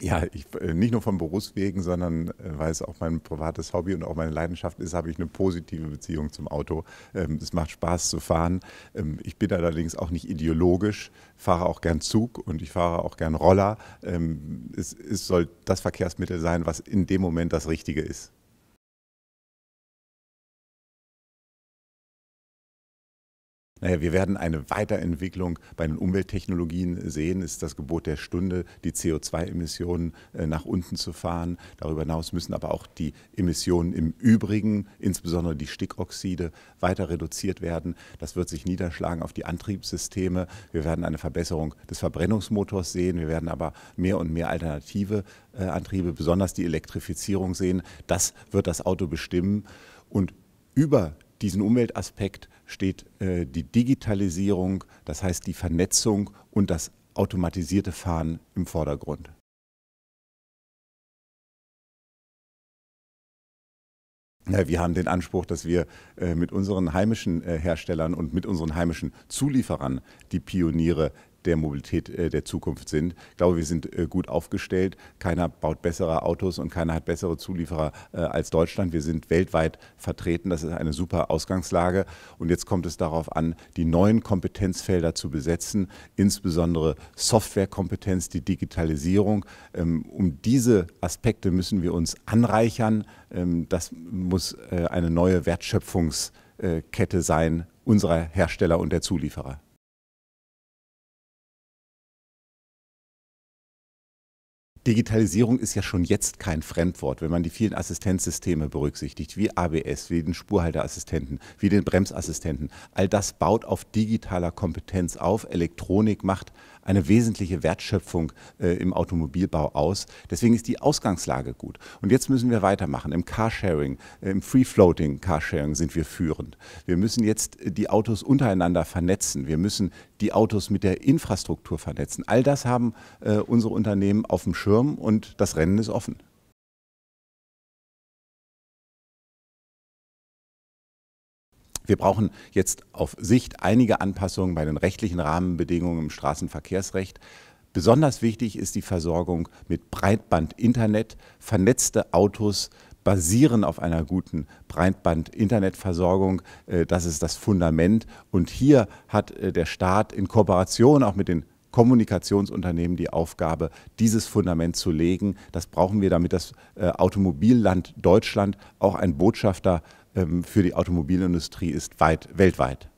Ja, ich, äh, nicht nur von Berufswegen, sondern äh, weil es auch mein privates Hobby und auch meine Leidenschaft ist, habe ich eine positive Beziehung zum Auto. Ähm, es macht Spaß zu fahren. Ähm, ich bin allerdings auch nicht ideologisch, fahre auch gern Zug und ich fahre auch gern Roller. Ähm, es, es soll das Verkehrsmittel sein, was in dem Moment das Richtige ist. Naja, wir werden eine Weiterentwicklung bei den Umwelttechnologien sehen. Es ist das Gebot der Stunde, die CO2-Emissionen äh, nach unten zu fahren. Darüber hinaus müssen aber auch die Emissionen im Übrigen, insbesondere die Stickoxide, weiter reduziert werden. Das wird sich niederschlagen auf die Antriebssysteme. Wir werden eine Verbesserung des Verbrennungsmotors sehen. Wir werden aber mehr und mehr alternative äh, Antriebe, besonders die Elektrifizierung sehen. Das wird das Auto bestimmen. Und über diesen Umweltaspekt steht äh, die Digitalisierung, das heißt die Vernetzung und das automatisierte Fahren im Vordergrund. wir haben den Anspruch, dass wir äh, mit unseren heimischen äh, Herstellern und mit unseren heimischen Zulieferern die Pioniere der Mobilität äh, der Zukunft sind. Ich glaube, wir sind äh, gut aufgestellt. Keiner baut bessere Autos und keiner hat bessere Zulieferer äh, als Deutschland. Wir sind weltweit vertreten. Das ist eine super Ausgangslage. Und jetzt kommt es darauf an, die neuen Kompetenzfelder zu besetzen, insbesondere Softwarekompetenz, die Digitalisierung. Ähm, um diese Aspekte müssen wir uns anreichern. Ähm, das muss eine neue Wertschöpfungskette sein unserer Hersteller und der Zulieferer. Digitalisierung ist ja schon jetzt kein Fremdwort, wenn man die vielen Assistenzsysteme berücksichtigt, wie ABS, wie den Spurhalteassistenten, wie den Bremsassistenten. All das baut auf digitaler Kompetenz auf. Elektronik macht eine wesentliche Wertschöpfung äh, im Automobilbau aus. Deswegen ist die Ausgangslage gut. Und jetzt müssen wir weitermachen. Im Carsharing, äh, im Free-Floating Carsharing sind wir führend. Wir müssen jetzt äh, die Autos untereinander vernetzen. Wir müssen die Autos mit der Infrastruktur vernetzen. All das haben äh, unsere Unternehmen auf dem Schirm und das Rennen ist offen. Wir brauchen jetzt auf Sicht einige Anpassungen bei den rechtlichen Rahmenbedingungen im Straßenverkehrsrecht. Besonders wichtig ist die Versorgung mit Breitband-Internet. Vernetzte Autos basieren auf einer guten Breitband-Internetversorgung. Äh, das ist das Fundament. Und hier hat äh, der Staat in Kooperation auch mit den Kommunikationsunternehmen die Aufgabe, dieses Fundament zu legen. Das brauchen wir, damit das äh, Automobilland Deutschland auch ein Botschafter ähm, für die Automobilindustrie ist weit, weltweit.